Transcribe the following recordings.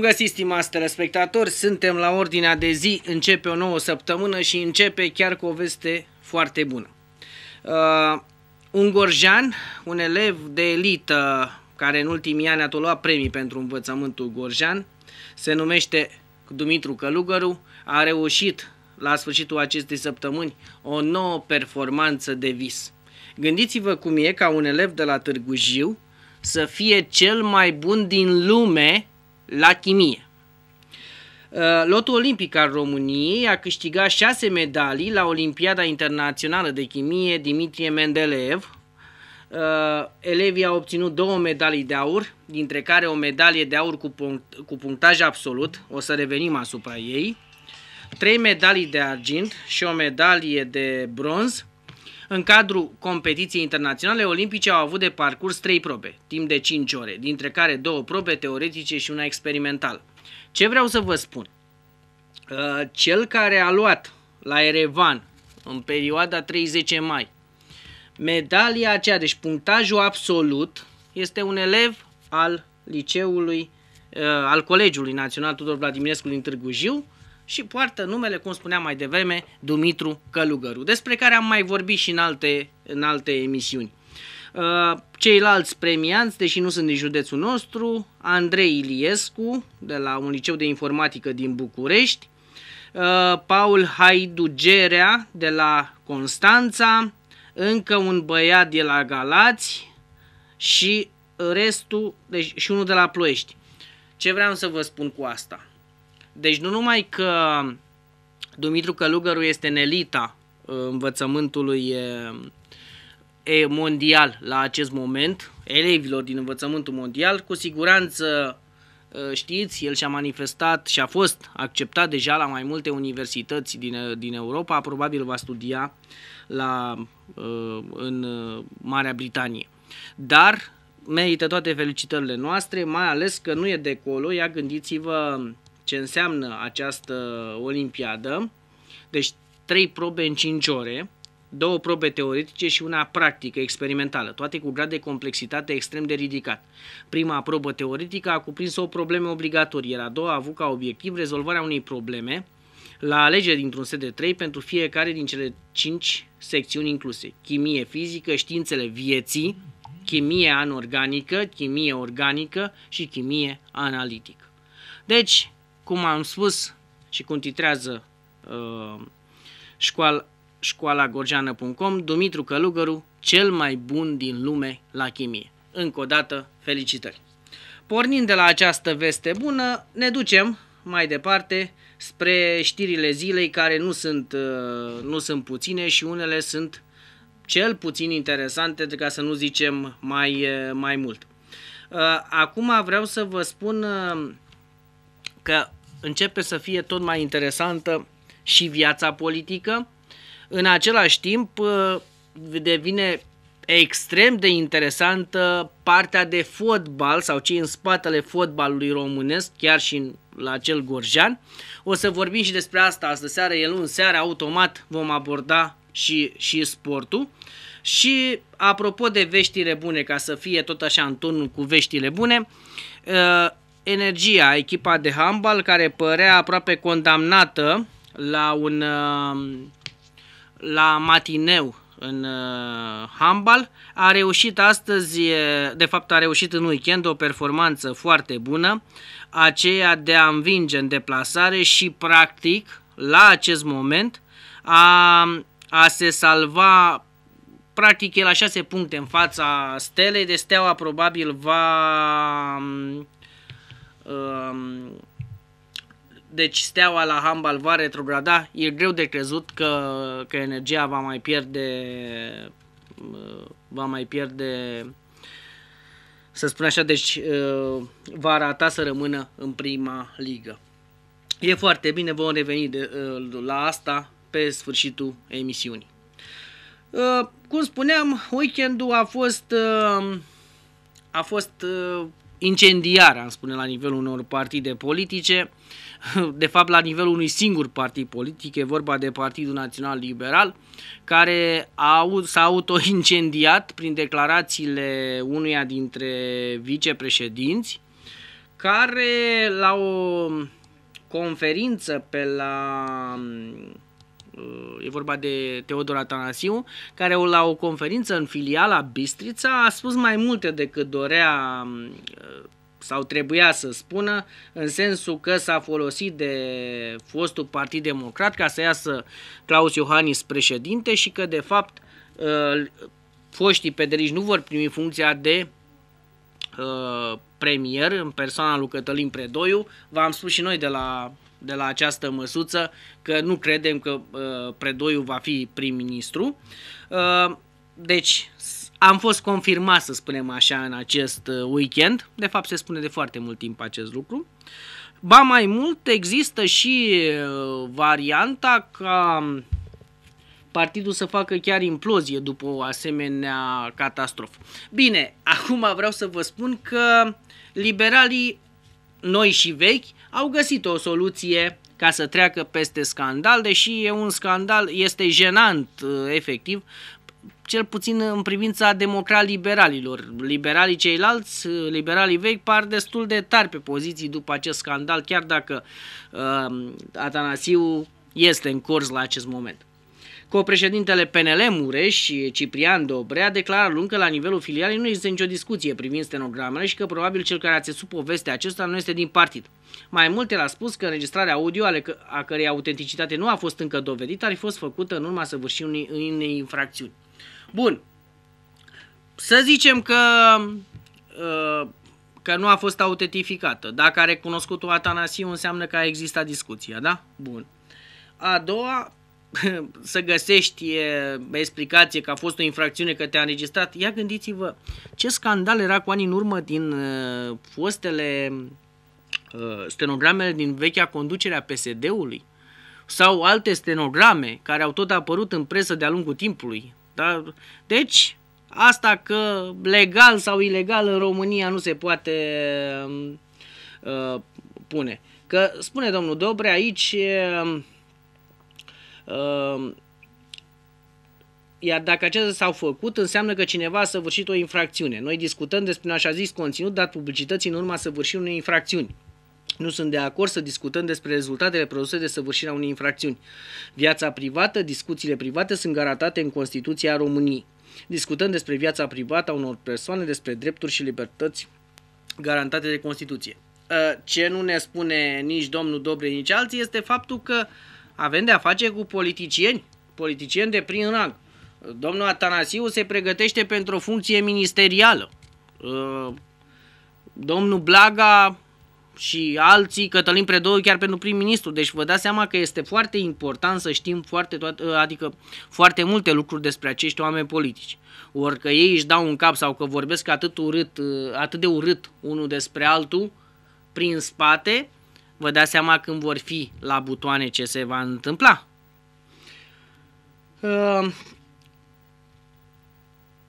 Bun găsit, stimați telespectatori! Suntem la ordinea de zi, începe o nouă săptămână și începe chiar cu o veste foarte bună. Uh, un gorjan, un elev de elită care în ultimii ani a luat premii pentru învățământul gorjan, se numește Dumitru Călugăru, a reușit la sfârșitul acestei săptămâni o nouă performanță de vis. Gândiți-vă cum e ca un elev de la Târgu Jiu să fie cel mai bun din lume la chimie. Uh, lotul olimpic al României a câștigat șase medalii la Olimpiada Internațională de Chimie Dimitrie Mendeleev. Uh, elevii au obținut două medalii de aur, dintre care o medalie de aur cu, cu punctaj absolut, o să revenim asupra ei, trei medalii de argint și o medalie de bronz în cadrul competiției internaționale olimpice au avut de parcurs trei probe, timp de 5 ore, dintre care două probe teoretice și una experimentală. Ce vreau să vă spun? Uh, cel care a luat la Erevan în perioada 30 mai medalia aceea, deci punctajul absolut, este un elev al liceului, uh, al Colegiului Național Tudor Vladimirescu din Târgu Jiu, și poartă numele, cum spuneam mai devreme, Dumitru Călugăru, despre care am mai vorbit și în alte, în alte emisiuni. Uh, ceilalți premianți, deși nu sunt din județul nostru, Andrei Iliescu, de la un liceu de informatică din București, uh, Paul Haidu Gerea, de la Constanța, încă un băiat de la Galați și restul, deci și unul de la Ploiești. Ce vreau să vă spun cu asta? Deci nu numai că Dumitru Călugăru este în elita uh, învățământului uh, e, mondial la acest moment, elevilor din învățământul mondial, cu siguranță uh, știți, el și-a manifestat și a fost acceptat deja la mai multe universități din, din Europa, probabil va studia la, în Marea Britanie. Dar merită toate felicitările noastre, mai ales că nu e de colo ia gândiți-vă ce înseamnă această olimpiadă. Deci trei probe în 5 ore, două probe teoretice și una practică, experimentală, toate cu grad de complexitate extrem de ridicat. Prima probă teoretică a cuprins o probleme obligatorie, iar a doua a avut ca obiectiv rezolvarea unei probleme la alegere dintr-un set de trei pentru fiecare din cele cinci secțiuni incluse. Chimie fizică, științele vieții, chimie anorganică, chimie organică și chimie analitică. Deci, cum am spus și cum titrează uh, școala, școalagorgeană.com, Dumitru Călugăru, cel mai bun din lume la chimie. Încă o dată, felicitări! Pornind de la această veste bună, ne ducem mai departe spre știrile zilei care nu sunt, uh, nu sunt puține și unele sunt cel puțin interesante, ca să nu zicem mai, uh, mai mult. Uh, acum vreau să vă spun uh, că începe să fie tot mai interesantă și viața politică. În același timp uh, devine extrem de interesantă partea de fotbal sau cei în spatele fotbalului românesc, chiar și în, la cel gorjan. O să vorbim și despre asta astă seară, el în seara automat vom aborda și, și sportul. Și apropo de veștile bune, ca să fie tot așa în turnul cu veștile bune, uh, Energia, echipa de handbal care părea aproape condamnată la un uh, la matineu în uh, handbal, a reușit astăzi, de fapt a reușit în weekend o performanță foarte bună, aceea de a învinge în deplasare și practic la acest moment a, a se salva practic e la 6 puncte în fața stelei, de steaua probabil va Ehm, deci steaua la handbal va retrograda, e greu de crezut că, că energia va mai pierde va mai pierde să spun așa, deci ehm, va rata să rămână în prima ligă. E foarte bine, vom reveni de, ehm, la asta pe sfârșitul emisiunii. Cum spuneam, weekendul a fost a fost incendiar, am spune, la nivelul unor partide politice, de fapt la nivelul unui singur partid politic, e vorba de Partidul Național Liberal, care s-a autoincendiat prin declarațiile unuia dintre vicepreședinți, care la o conferință pe la Uh, e vorba de Teodor Atanasiu, care la o conferință în filiala Bistrița a spus mai multe decât dorea um, uh, sau trebuia să spună, în sensul că s-a folosit de fostul Partid Democrat ca să iasă Claus Iohannis președinte și că, de fapt, uh, foștii pederici nu vor primi funcția de premier în persoana lui Cătălin Predoiu. V-am spus și noi de la de la această măsuță că nu credem că uh, Predoiu va fi prim-ministru. Uh, deci am fost confirmat, să spunem așa, în acest uh, weekend. De fapt, se spune de foarte mult timp acest lucru. Ba mai mult, există și uh, varianta ca partidul să facă chiar implozie după o asemenea catastrofă. Bine, acum vreau să vă spun că liberalii noi și vechi au găsit o soluție ca să treacă peste scandal, deși e un scandal, este jenant uh, efectiv, cel puțin în privința democrat-liberalilor. Liberalii ceilalți, uh, liberalii vechi, par destul de tari pe poziții după acest scandal, chiar dacă uh, Atanasiu este în curs la acest moment. Copreședintele PNL Mureș și Ciprian Dobrea declarat luni că la nivelul filialei nu există nicio discuție privind stenogramele și că probabil cel care a țesut povestea acesta nu este din partid. Mai mult el a spus că înregistrarea audio ale că, a cărei autenticitate nu a fost încă dovedită ar fi fost făcută în urma săvârșirii unei, unei infracțiuni. Bun. Să zicem că uh, că nu a fost autentificată. Dacă a recunoscut-o Atanasiu, înseamnă că a existat discuția, da? Bun. A doua să găsești explicație că a fost o infracțiune că te-a înregistrat, ia gândiți-vă ce scandal era cu ani în urmă din uh, fostele uh, stenogramele din vechea conducere a PSD-ului sau alte stenograme care au tot apărut în presă de-a lungul timpului. Da? Deci, asta că legal sau ilegal în România nu se poate uh, pune. Că spune domnul Dobre aici... Uh, Ehm, iar dacă acestea s-au făcut, înseamnă că cineva a săvârșit o infracțiune. Noi discutăm despre așa zis conținut dat publicității în urma săvârșirii unei infracțiuni. Nu sunt de acord să discutăm despre rezultatele produse de săvârșirea unei infracțiuni. Viața privată, discuțiile private sunt garantate în Constituția României. Discutăm despre viața privată a unor persoane, despre drepturi și libertăți garantate de Constituție. Ă, ce nu ne spune nici domnul Dobre, nici alții este faptul că uh, avem de a face cu politicieni, politicieni de prin rang. Domnul Atanasiu se pregătește pentru o funcție ministerială. Uh, domnul Blaga și alții, Cătălin Predoiu chiar pentru prim-ministru. Deci vă dați seama că este foarte important să știm foarte, toate, uh, adică foarte multe lucruri despre acești oameni politici. Ori că ei își dau un cap sau că vorbesc atât, urât, uh, atât de urât unul despre altul prin spate, Vă dați seama când vor fi la butoane ce se va întâmpla? Uh,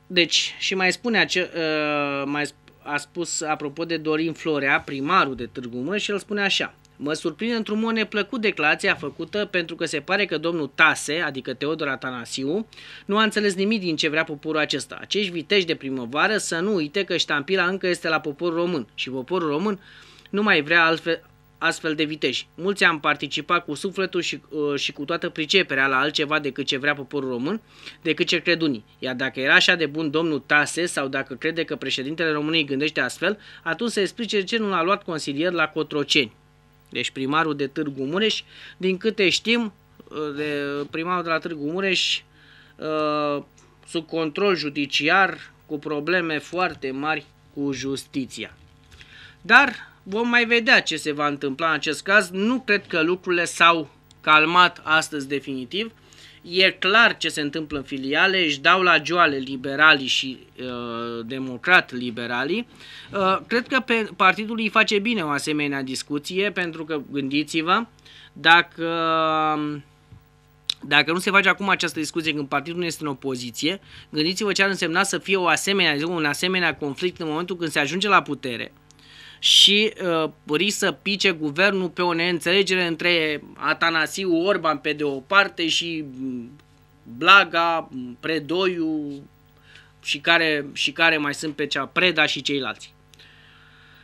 deci, și mai spune ace- uh, mai a spus apropo de Dorin Florea, primarul de Târgu Mureș, și el spune așa. Mă surprinde într-un mod neplăcut declarația făcută pentru că se pare că domnul Tase, adică Teodor Atanasiu, nu a înțeles nimic din ce vrea poporul acesta. Acești vitești de primăvară să nu uite că ștampila încă este la poporul român și poporul român nu mai vrea altfel, astfel de viteși. Mulți am participat cu sufletul și, uh, și cu toată priceperea la altceva decât ce vrea poporul român, decât ce cred unii. Iar dacă era așa de bun domnul Tase sau dacă crede că președintele României gândește astfel, atunci se explice de ce nu l-a luat consilier la Cotroceni. Deci primarul de Târgu Mureș, din câte știm, uh, de primarul de la Târgu Mureș, uh, sub control judiciar, cu probleme foarte mari cu justiția. Dar Vom mai vedea ce se va întâmpla în acest caz. Nu cred că lucrurile s-au calmat astăzi definitiv. E clar ce se întâmplă în filiale, își dau la joale liberalii și uh, democrat liberalii. Uh, cred că pe partidul îi face bine o asemenea discuție, pentru că gândiți-vă, dacă uh, dacă nu se face acum această discuție când partidul nu este în opoziție, gândiți-vă ce ar însemna să fie o asemenea, un asemenea conflict în momentul când se ajunge la putere și uh, să pice guvernul pe o neînțelegere între Atanasiu Orban pe de o parte și mm, Blaga, mm, Predoiu și care, și care mai sunt pe cea Preda și ceilalți.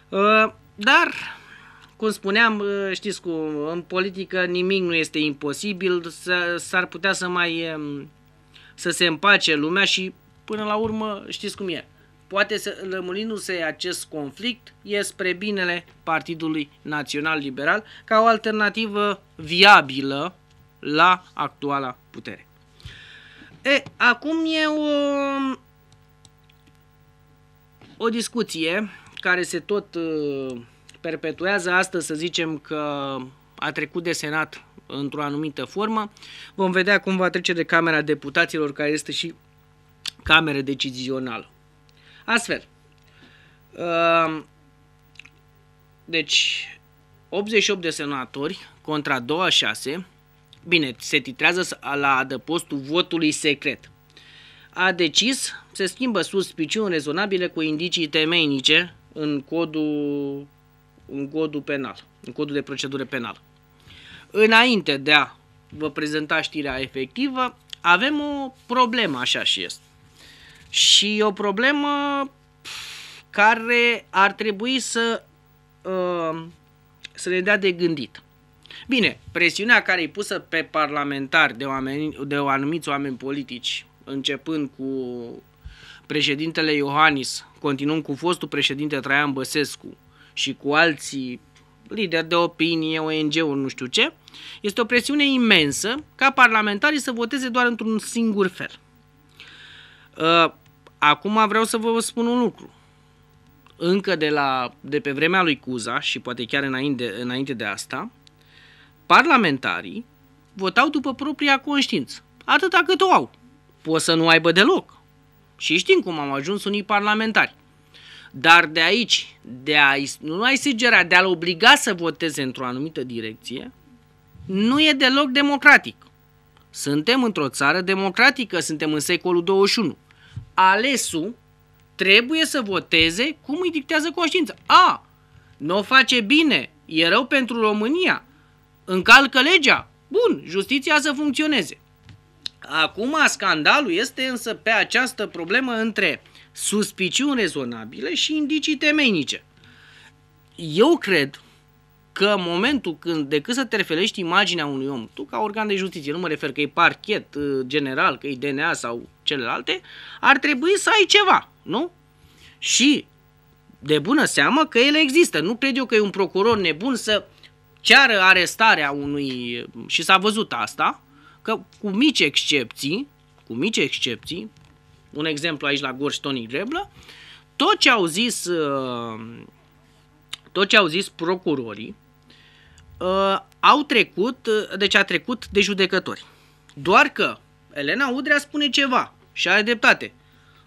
Uh, dar, cum spuneam, uh, știți cum, în politică nimic nu este imposibil, să, s-ar putea să mai um, să se împace lumea și până la urmă știți cum e Poate să, lămurindu-se acest conflict, e spre binele Partidului Național Liberal ca o alternativă viabilă la actuala putere. E, acum e o, o discuție care se tot uh, perpetuează astăzi, să zicem că a trecut de Senat într-o anumită formă. Vom vedea cum va trece de Camera Deputaților, care este și camera decizională. Astfel, uh, deci 88 de senatori contra 26, bine, se titrează la adăpostul votului secret. A decis, se schimbă suspiciuni rezonabile cu indicii temeinice în codul, în codul penal, în codul de procedură penală. Înainte de a vă prezenta știrea efectivă, avem o problemă, așa și este. Și o problemă care ar trebui să, uh, să ne dea de gândit. Bine, presiunea care e pusă pe parlamentari de, oameni, de anumiți oameni politici, începând cu președintele Iohannis, continuând cu fostul președinte Traian Băsescu și cu alții lideri de opinie, ONG-uri, nu știu ce, este o presiune imensă ca parlamentarii să voteze doar într-un singur fel. Uh, acum vreau să vă spun un lucru. Încă de, la, de pe vremea lui Cuza și poate chiar înainte, înainte de asta, parlamentarii votau după propria conștiință, atâta cât o au. Poți să nu aibă deloc. Și știm cum au ajuns unii parlamentari. Dar de aici, de a, nu ai sugera, de a-l obliga să voteze într-o anumită direcție, nu e deloc democratic. Suntem într-o țară democratică, suntem în secolul 21 alesul trebuie să voteze cum îi dictează conștiința. A, nu o face bine, e rău pentru România, încalcă legea, bun, justiția să funcționeze. Acum scandalul este însă pe această problemă între suspiciuni rezonabile și indicii temeinice. Eu cred că în momentul când, decât să te referești imaginea unui om, tu ca organ de justiție, nu mă refer că e parchet uh, general, că e DNA sau celelalte, ar trebui să ai ceva, nu? Și de bună seamă că ele există. Nu cred eu că e un procuror nebun să ceară arestarea unui, și s-a văzut asta, că cu mici excepții, cu mici excepții, un exemplu aici la Gorj Tony Greblă, tot ce au zis uh, tot ce au zis procurorii uh, au trecut, deci a trecut de judecători. Doar că Elena Udrea spune ceva și are dreptate.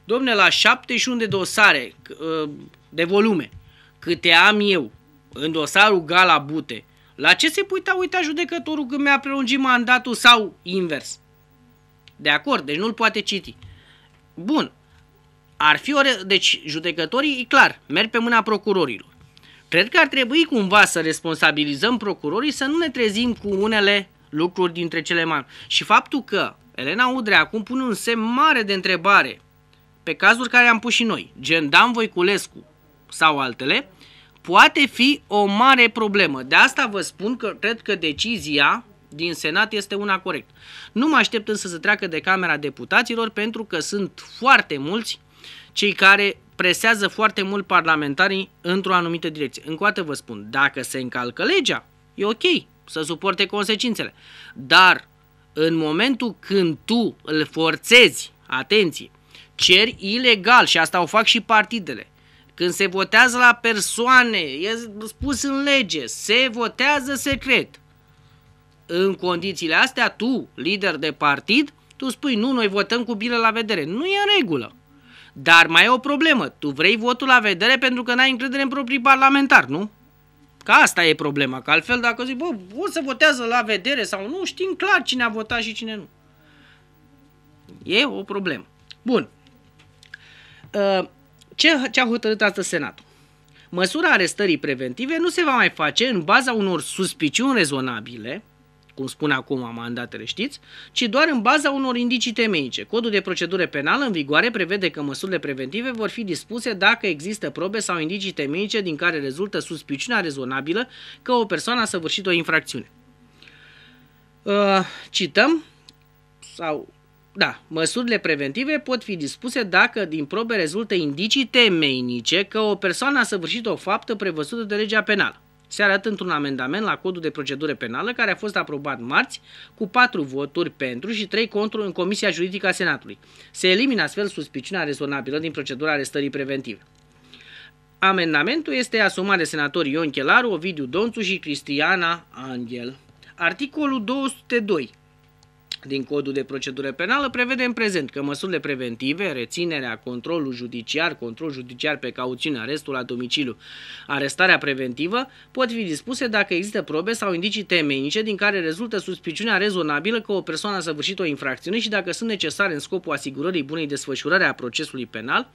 Domne, la 71 de dosare ă, de volume, câte am eu în dosarul Gala Bute, la ce se putea uita judecătorul când mi-a prelungit mandatul sau invers? De acord, deci nu-l poate citi. Bun, ar fi o re- deci judecătorii, e clar, merg pe mâna procurorilor. Cred că ar trebui cumva să responsabilizăm procurorii să nu ne trezim cu unele lucruri dintre cele mari. Și faptul că Elena Udrea acum pune un semn mare de întrebare pe cazuri care am pus și noi, gen Dan Voiculescu sau altele, poate fi o mare problemă. De asta vă spun că cred că decizia din Senat este una corectă. Nu mă aștept însă să treacă de Camera Deputaților pentru că sunt foarte mulți cei care presează foarte mult parlamentarii într-o anumită direcție. Încă o dată vă spun, dacă se încalcă legea, e ok să suporte consecințele. Dar în momentul când tu îl forțezi, atenție, ceri ilegal și asta o fac și partidele, când se votează la persoane, e spus în lege, se votează secret. În condițiile astea, tu, lider de partid, tu spui, nu, noi votăm cu bile la vedere. Nu e în regulă. Dar mai e o problemă. Tu vrei votul la vedere pentru că n-ai încredere în proprii parlamentari, nu? Că asta e problema, că altfel dacă zic, bă, o să votează la vedere sau nu, știm clar cine a votat și cine nu. E o problemă. Bun. Ă, ce, ce a hotărât astăzi Senatul? Măsura arestării preventive nu se va mai face în baza unor suspiciuni rezonabile cum spune acum mandatele, știți, ci doar în baza unor indicii temeice. Codul de procedură penală în vigoare prevede că măsurile preventive vor fi dispuse dacă există probe sau indicii temeice din care rezultă suspiciunea rezonabilă că o persoană a săvârșit o infracțiune. Uh, cităm, sau da, măsurile preventive pot fi dispuse dacă din probe rezultă indicii temeinice că o persoană a săvârșit o faptă prevăzută de legea penală se arată într-un amendament la codul de procedură penală care a fost aprobat marți cu 4 voturi pentru și 3 contru în Comisia Juridică a Senatului. Se elimină astfel suspiciunea rezonabilă din procedura arestării preventive. Amendamentul este asumat de senatorii Ion Chelaru, Ovidiu Donțu și Cristiana Angel. Articolul 202 din Codul de Procedură Penală prevede în prezent că măsurile preventive, reținerea, controlul judiciar, control judiciar pe cauțiune, arestul la domiciliu, arestarea preventivă, pot fi dispuse dacă există probe sau indicii temenice din care rezultă suspiciunea rezonabilă că o persoană a săvârșit o infracțiune și dacă sunt necesare în scopul asigurării bunei desfășurări a procesului penal,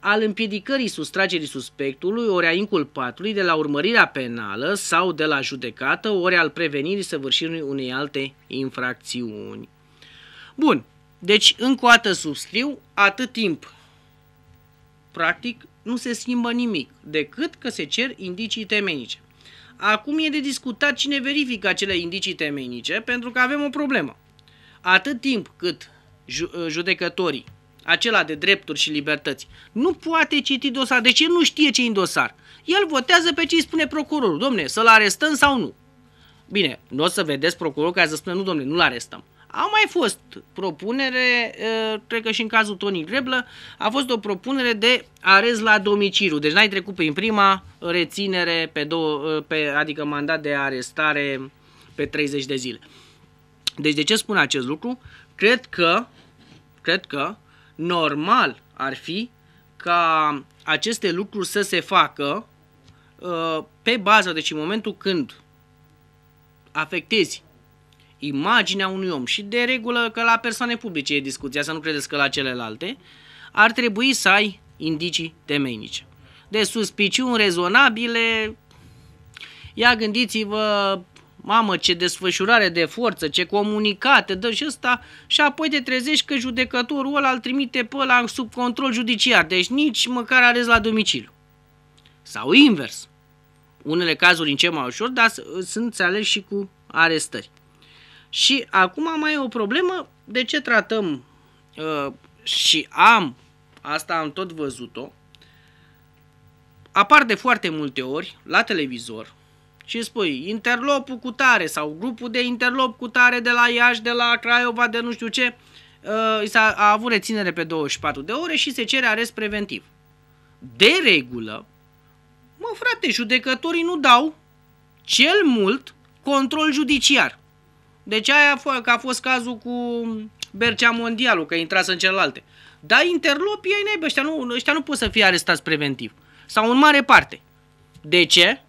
al împiedicării sustragerii suspectului ori a inculpatului de la urmărirea penală sau de la judecată ori al prevenirii săvârșirii unei alte infracțiuni. Bun, deci încă o dată subscriu atât timp. Practic nu se schimbă nimic, decât că se cer indicii temenice. Acum e de discutat cine verifică acele indicii temenice, pentru că avem o problemă. Atât timp cât judecătorii acela de drepturi și libertăți, nu poate citi dosar. De ce nu știe ce e în dosar? El votează pe ce îi spune procurorul. Domne, să-l arestăm sau nu? Bine, nu o să vedeți procurorul care să spune, nu domne, nu-l arestăm. A mai fost propunere, cred că și în cazul Tony Greblă, a fost o propunere de arest la domiciliu. Deci n-ai trecut prin prima reținere, pe două, pe, adică mandat de arestare pe 30 de zile. Deci de ce spun acest lucru? Cred că, cred că normal ar fi ca aceste lucruri să se facă uh, pe baza, deci în momentul când afectezi imaginea unui om și de regulă că la persoane publice e discuția, să nu credeți că la celelalte, ar trebui să ai indicii temeinice. De suspiciuni rezonabile, ia gândiți-vă Mamă, ce desfășurare de forță, ce comunicate, dă și ăsta și apoi te trezești că judecătorul ăla îl trimite pe ăla sub control judiciar, deci nici măcar ales la domiciliu. Sau invers. Unele cazuri în ce mai ușor, dar sunt aleși și cu arestări. Și acum mai e o problemă, de ce tratăm uh, și am, asta am tot văzut-o, apar de foarte multe ori la televizor, și spui interlopul cu tare sau grupul de interlop cu tare de la Iași, de la Craiova, de nu știu ce, uh, a, a avut reținere pe 24 de ore și se cere arest preventiv. De regulă, mă frate, judecătorii nu dau cel mult control judiciar. Deci aia a, că a fost cazul cu Bercea Mondialul, că intrase în celelalte. Dar interlopii ai nebă, ăștia nu, ăștia nu pot să fie arestați preventiv. Sau în mare parte. De ce?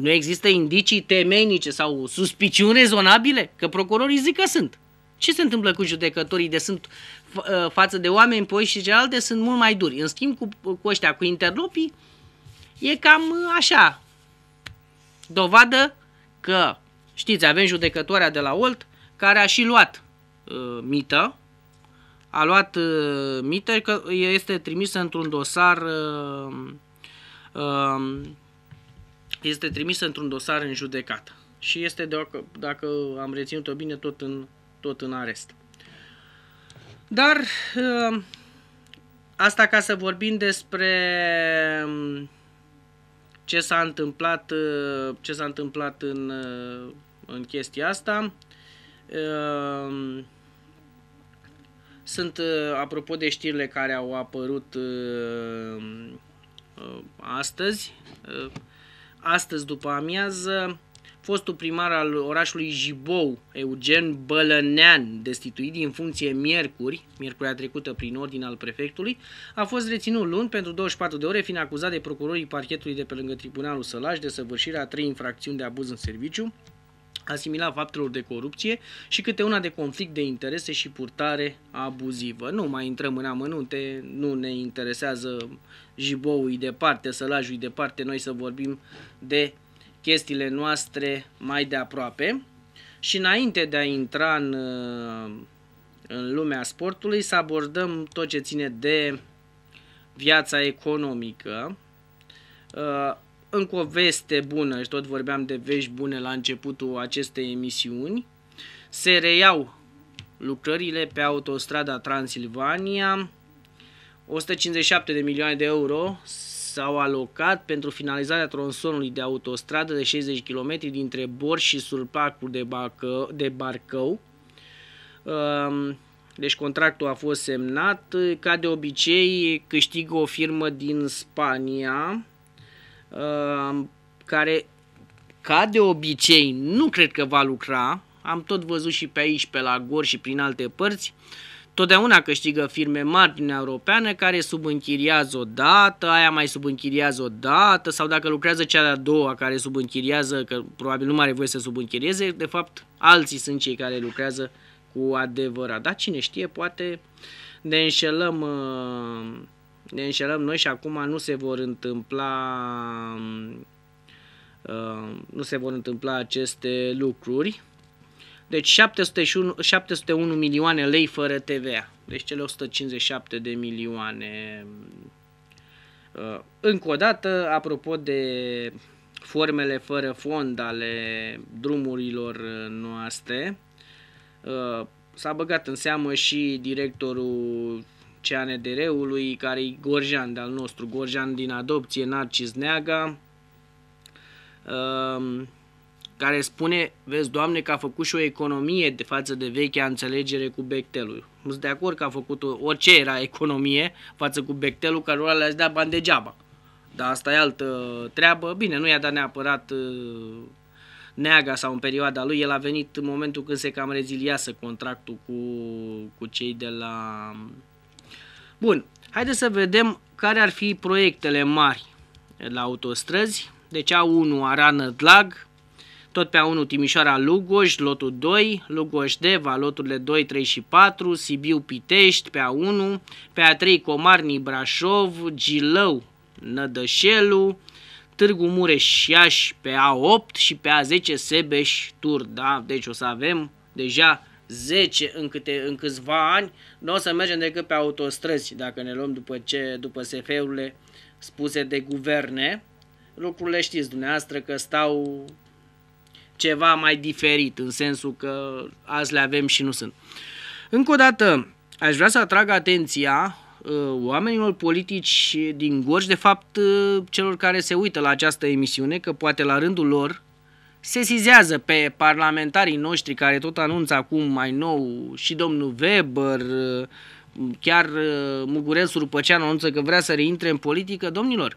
Nu există indicii temenice sau suspiciuni rezonabile? Că procurorii zic că sunt. Ce se întâmplă cu judecătorii de sunt ă, față de oameni poi și celelalte sunt mult mai duri. În schimb, cu, cu ăștia, cu interlopii, e cam ă, așa. Dovadă că, știți, avem judecătoarea de la Olt care a și luat uh, mită, a luat uh, mită că este trimisă într-un dosar uh, uh, este trimisă într-un dosar în judecată și este, dacă, dacă am reținut-o bine, tot în, tot în arest. Dar uh, asta ca să vorbim despre um, ce s-a întâmplat, uh, ce s-a întâmplat în, uh, în chestia asta. Sunt, apropo de știrile care au apărut astăzi, astăzi după amiază fostul primar al orașului Jibou, Eugen Bălănean, destituit din funcție miercuri, miercurea trecută prin ordin al prefectului, a fost reținut luni pentru 24 de ore, fiind acuzat de procurorii parchetului de pe lângă Tribunalul Sălaj de săvârșirea a trei infracțiuni de abuz în serviciu, asimila faptelor de corupție și câte una de conflict de interese și purtare abuzivă. Nu mai intrăm în amănunte, nu ne interesează jiboul departe, sălajul departe, noi să vorbim de chestiile noastre mai de aproape. Și înainte de a intra în, în lumea sportului, să abordăm tot ce ține de viața economică. Încă o veste bună, și tot vorbeam de vești bune la începutul acestei emisiuni, se reiau lucrările pe autostrada Transilvania, 157 de milioane de euro s-au alocat pentru finalizarea tronsonului de autostradă de 60 km dintre Bor și Surplacul de, Bacă, de Barcău. Ehm, deci contractul a fost semnat. Ca de obicei câștigă o firmă din Spania ehm, care ca de obicei nu cred că va lucra. Am tot văzut și pe aici, pe la Gor și prin alte părți. Uh, Totdeauna câștigă firme mari din europeană care subînchiriază o dată, aia mai subînchiriază o dată sau dacă lucrează cea de-a doua care subînchiriază, că probabil nu mai are voie să subînchirieze, de fapt alții sunt cei care lucrează cu adevărat. Dar cine știe, poate ne înșelăm, uh, ne înșelăm noi și acum nu se vor întâmpla uh, nu se vor întâmpla aceste lucruri. Deci 701, 701 milioane lei fără TVA. Deci cele 157 de milioane. Uh, încă o dată, apropo de formele fără fond ale drumurilor uh, noastre, uh, s-a băgat în seamă și directorul CNDR-ului, care e Gorjan de-al nostru, Gorjan din adopție, Narcis Neaga, care spune, vezi, Doamne, că a făcut și o economie de față de vechea înțelegere cu Bechtelul. Nu sunt de acord că a făcut o, orice era economie față cu Bechtelul, care ăla le-ați dat bani degeaba. Dar asta e altă treabă. Bine, nu i-a dat neapărat uh, neaga sau în perioada lui. El a venit în momentul când se cam reziliasă contractul cu, cu cei de la... Bun, haideți să vedem care ar fi proiectele mari la autostrăzi. Deci A1 Arană-Dlag, tot pe A1 Timișoara Lugoj, lotul 2, Lugoj Deva, loturile 2, 3 și 4, Sibiu Pitești pe A1, pe A3 Comarni Brașov, Gilău Nădășelu, Târgu Mureș Iași pe A8 și pe A10 Sebeș Tur, da? Deci o să avem deja 10 în, câte, în câțiva ani, nu o să mergem decât pe autostrăzi, dacă ne luăm după, ce, după SF-urile spuse de guverne. Lucrurile știți dumneavoastră că stau ceva mai diferit, în sensul că azi le avem și nu sunt. Încă o dată, aș vrea să atrag atenția uh, oamenilor politici din Gorj, de fapt uh, celor care se uită la această emisiune, că poate la rândul lor sesizează pe parlamentarii noștri care tot anunță acum mai nou și domnul Weber, uh, chiar Mugurel Rupăcean anunță că vrea să reintre în politică, domnilor,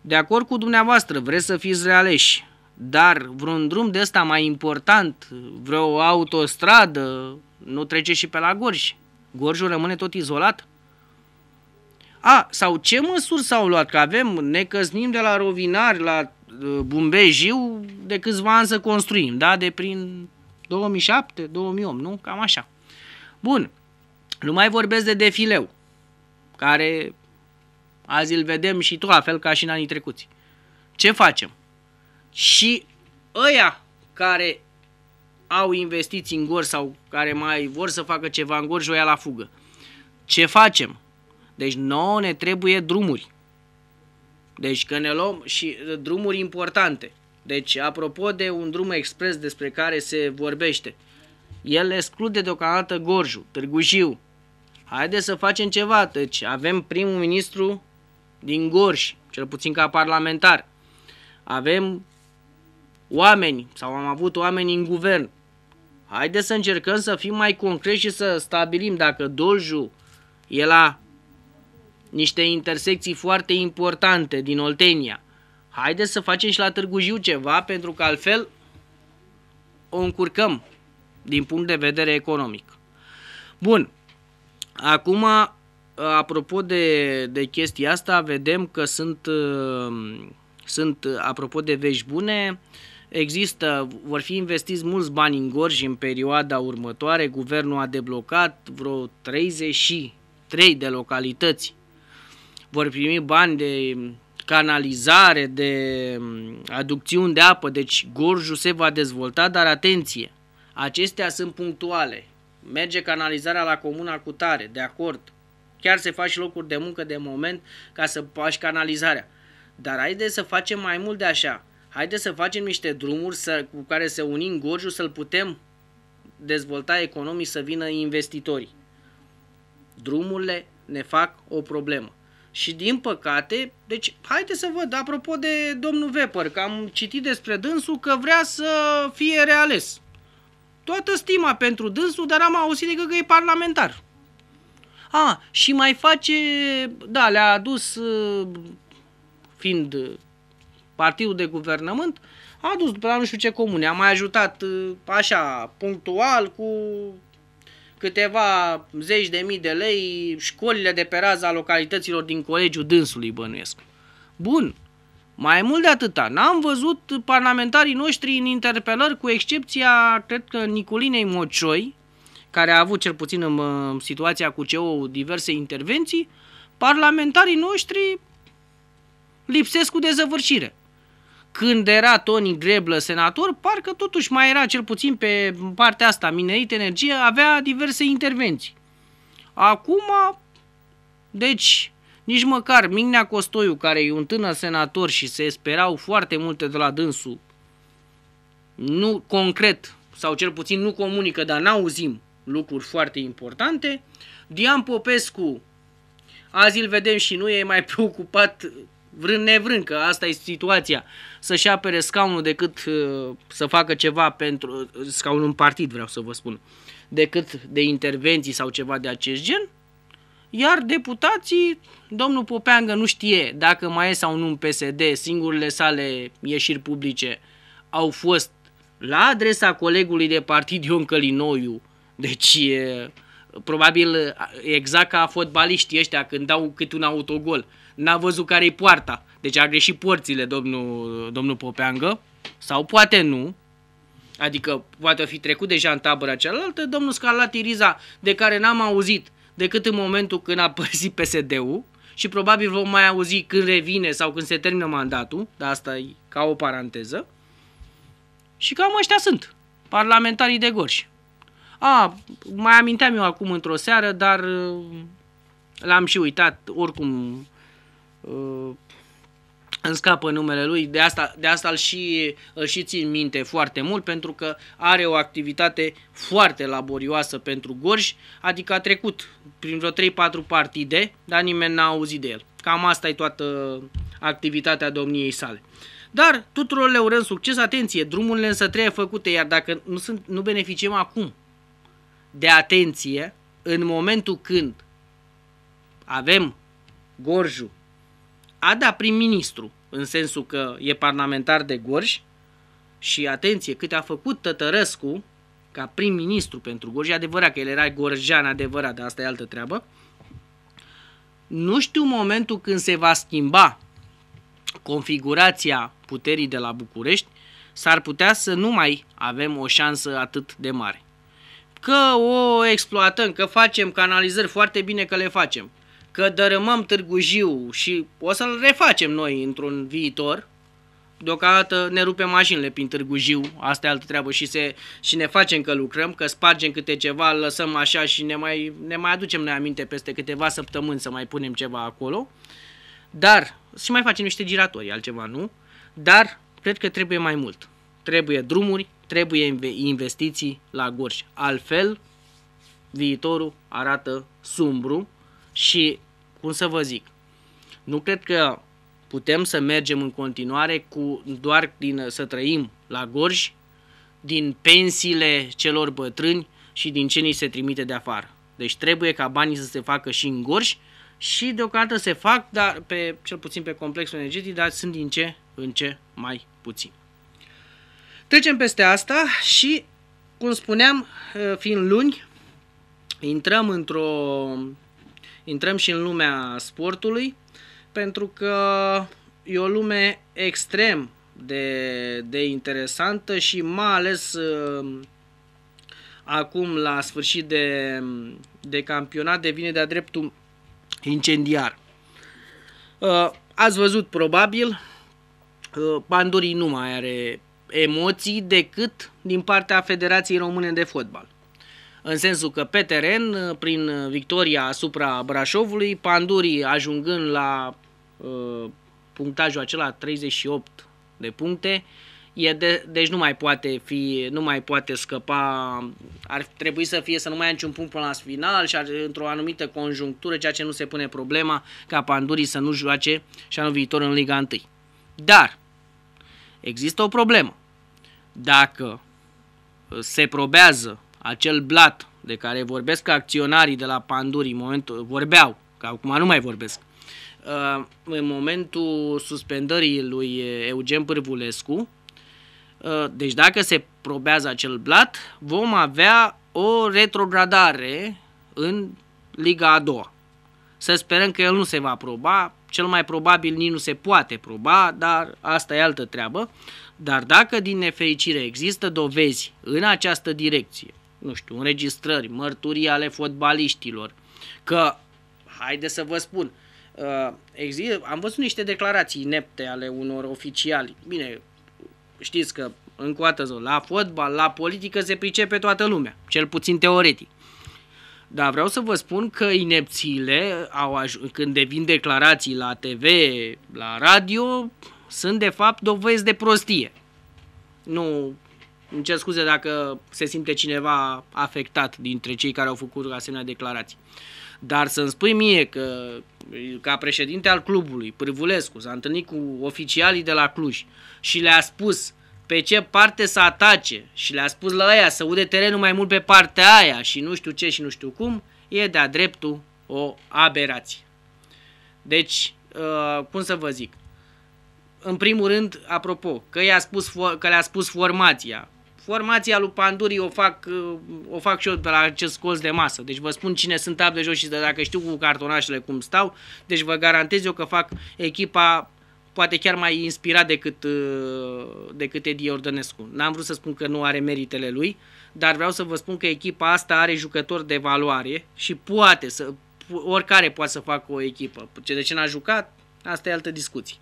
de acord cu dumneavoastră, vreți să fiți realeși, dar vreun drum de ăsta mai important, vreo autostradă, nu trece și pe la Gorj. Gorjul rămâne tot izolat. A, sau ce măsuri s-au luat? Că avem, ne căznim de la Rovinari la uh, Bumbejiu de câțiva ani să construim, da? De prin 2007-2008, nu? Cam așa. Bun, nu mai vorbesc de defileu, care azi îl vedem și tu, la fel ca și în anii trecuți. Ce facem? și ăia care au investiții în gor sau care mai vor să facă ceva în o joia la fugă. Ce facem? Deci nouă ne trebuie drumuri. Deci că ne luăm și uh, drumuri importante. Deci, apropo de un drum expres despre care se vorbește, el exclude deocamdată Gorjul, Târgu Jiu. Haideți să facem ceva, deci avem primul ministru din Gorj, cel puțin ca parlamentar. Avem oameni sau am avut oameni în guvern. Haideți să încercăm să fim mai concreți și să stabilim dacă Dolju e la niște intersecții foarte importante din Oltenia. Haideți să facem și la Târgu Jiu ceva, pentru că altfel o încurcăm din punct de vedere economic. Bun, acum apropo de, de chestia asta, vedem că sunt, uh, sunt apropo de vești bune, uh, Există, vor fi investiți mulți bani în Gorj în perioada următoare. Guvernul a deblocat vreo 33 de localități. Vor primi bani de canalizare, de mm, aducțiuni de apă, deci Gorjul se va dezvolta, dar atenție, acestea sunt punctuale. Merge canalizarea la comuna cu tare, de acord. Chiar se faci locuri de muncă de moment ca să faci canalizarea. Dar haideți să facem mai mult de așa haide să facem niște drumuri să, cu care să unim Gorjul, să-l putem dezvolta economii, să vină investitorii. Drumurile ne fac o problemă. Și din păcate, deci haide să văd, apropo de domnul Vepăr, că am citit despre dânsul că vrea să fie reales. Toată stima pentru dânsul, dar am auzit de că e parlamentar. A, și mai face, da, le-a adus, uh, fiind partidul de guvernământ, a dus, după la nu știu ce comune, a mai ajutat uh, așa, punctual, cu câteva zeci de mii de lei școlile de pe raza localităților din colegiul dânsului bănuiesc. Bun, mai mult de atâta, n-am văzut parlamentarii noștri în interpelări, cu excepția, cred că, Niculinei Mocioi, care a avut cel puțin în situația cu CEO diverse intervenții, parlamentarii noștri lipsesc cu dezăvârșire când era Tony Greblă senator, parcă totuși mai era cel puțin pe partea asta, minerit energie, avea diverse intervenții. Acum, deci, nici măcar Mignea Costoiu, care e un tânăr senator și se sperau foarte multe de la dânsul, nu concret, sau cel puțin nu comunică, dar n-auzim lucruri foarte importante. Dian Popescu, azi îl vedem și nu e mai preocupat vrând nevrând, că asta e situația, să-și apere scaunul decât uh, să facă ceva pentru uh, scaunul în partid, vreau să vă spun, decât de intervenții sau ceva de acest gen, iar deputații, domnul Popeangă nu știe dacă mai e sau nu în PSD, singurele sale ieșiri publice au fost la adresa colegului de partid Ion Călinoiu, deci Probabil eh, exact ca fotbaliștii ăștia când dau cât un autogol. N-a văzut care-i poarta. Deci a greșit porțile domnul, domnul Popeangă. Sau poate nu, adică poate fi trecut deja în tabăra cealaltă, domnul Scarlatti Riza, de care n-am auzit decât în momentul când a părăsit PSD-ul și probabil vom mai auzi când revine sau când se termină mandatul, dar asta e ca o paranteză. Și cam ăștia sunt, parlamentarii de Gorși. A, mai aminteam eu acum într-o seară, dar uh, l-am și uitat, oricum uh, îmi scapă numele lui, de asta, de asta îl, și, îl și țin minte foarte mult pentru că are o activitate foarte laborioasă pentru Gorj, adică a trecut prin vreo 3-4 partide, dar nimeni n-a auzit de el. Cam asta e toată activitatea domniei sale. Dar tuturor le urăm succes, atenție, drumurile însă trebuie făcute, iar dacă nu, sunt, nu beneficiem acum de atenție în momentul când avem Gorju, Ada prim-ministru, în sensul că e parlamentar de Gorj, și atenție, cât a făcut Tătărăscu ca prim-ministru pentru Gorj, adevărat că el era gorjean adevărat, dar asta e altă treabă, nu știu momentul când se va schimba configurația puterii de la București, s-ar putea să nu mai avem o șansă atât de mare că o exploatăm, că facem canalizări foarte bine că le facem, că dărâmăm Târgu Jiu și o să-l refacem noi într-un viitor, deocamdată ne rupem mașinile prin Târgu Jiu, asta e altă treabă și, se, și ne facem că lucrăm, că spargem câte ceva, lăsăm așa și ne mai, ne mai aducem noi aminte peste câteva săptămâni să mai punem ceva acolo. Dar, și mai facem niște giratori, altceva nu, dar cred că trebuie mai mult. Trebuie drumuri, trebuie investiții la Gorj. Altfel, viitorul arată sumbru și, cum să vă zic, nu cred că putem să mergem în continuare cu doar din, să trăim la Gorj din pensiile celor bătrâni și din ce ni se trimite de afară. Deci trebuie ca banii să se facă și în Gorj și deocamdată se fac, dar pe, cel puțin pe complexul energetic, dar sunt din ce în ce mai puțin. Trecem peste asta și, cum spuneam, eh, fiind luni, intrăm într-o intrăm și în lumea sportului, pentru că e o lume extrem de, de interesantă și mai ales eh, acum la sfârșit de, de campionat devine de-a dreptul incendiar. Eh, ați văzut probabil, Pandurii nu mai are emoții decât din partea Federației Române de Fotbal. În sensul că pe teren, prin victoria asupra Brașovului, Pandurii ajungând la uh, punctajul acela 38 de puncte, e de, deci nu mai poate fi, nu mai poate scăpa, ar trebui să fie să nu mai ai niciun punct până la final și ar, într-o anumită conjunctură, ceea ce nu se pune problema ca Pandurii să nu joace și anul viitor în Liga 1. Dar există o problemă dacă uh, se probează acel blat de care vorbesc acționarii de la Panduri în momentul, vorbeau, că acum nu mai vorbesc, uh, în momentul suspendării lui Eugen Pârvulescu, uh, deci dacă se probează acel blat, vom avea o retrogradare în Liga a doua. Să sperăm că el nu se va proba, cel mai probabil nici nu se poate proba, dar asta e altă treabă. Dar dacă din nefericire există dovezi în această direcție, nu știu, înregistrări, mărturii ale fotbaliștilor, că, haide să vă spun, uh, există, am văzut niște declarații inepte ale unor oficiali. Bine, știți că încă o dată, la fotbal, la politică se pricepe toată lumea, cel puțin teoretic. Dar vreau să vă spun că inepțiile, au aj- când devin declarații la TV, la radio, sunt de fapt dovezi de prostie. Nu îmi cer scuze dacă se simte cineva afectat dintre cei care au făcut asemenea declarații. Dar să-mi spui mie că, ca președinte al clubului, Privulescu s-a întâlnit cu oficialii de la Cluj și le-a spus pe ce parte să atace și le-a spus la aia să ude terenul mai mult pe partea aia și nu știu ce și nu știu cum, e de-a dreptul o aberație. Deci, uh, cum să vă zic, în primul rând, apropo, că, i-a spus, că le-a spus formația. Formația lui Panduri o fac, o fac și eu de la acest colț de masă. Deci vă spun cine sunt ap de jos și de dacă știu cu cartonașele cum stau, deci vă garantez eu că fac echipa poate chiar mai inspirat decât, uh, decât Edi Ordănescu. N-am vrut să spun că nu are meritele lui, dar vreau să vă spun că echipa asta are jucători de valoare și poate să, oricare poate să facă o echipă. Ce de ce n-a jucat, asta e altă discuție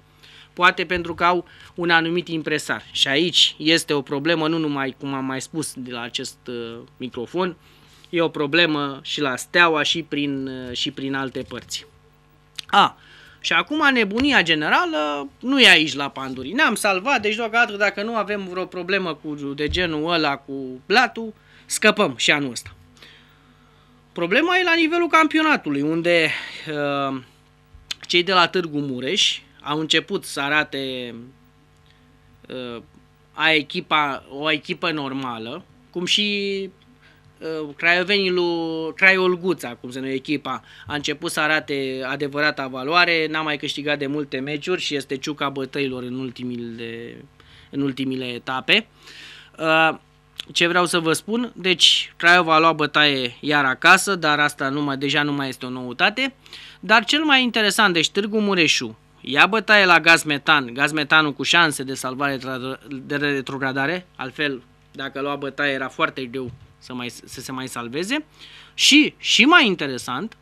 poate pentru că au un anumit impresar. Și aici este o problemă, nu numai, cum am mai spus de la acest uh, microfon, e o problemă și la Steaua și prin, uh, și prin alte părți. A, și acum nebunia generală nu e aici la panduri. Ne-am salvat, deci deocamdată dacă nu avem vreo problemă cu, de genul ăla cu blatul, scăpăm și anul ăsta. Problema e la nivelul campionatului, unde uh, cei de la Târgu Mureș au început să arate uh, a echipa, o echipă normală, cum și uh, craiovenii lui Craiol Guța, cum se numește echipa, a început să arate adevărata valoare, n-a mai câștigat de multe meciuri și este ciuca bătăilor în ultimile, în ultimile etape. Uh, ce vreau să vă spun, deci Craiova a luat bătaie iar acasă, dar asta nu mai, deja nu mai este o noutate. Dar cel mai interesant, deci Târgu Mureșu, ia bătaie la gaz metan, gaz metanul cu șanse de salvare de retrogradare, altfel dacă lua bătaie era foarte greu să, mai, să se mai salveze. Și, și mai interesant,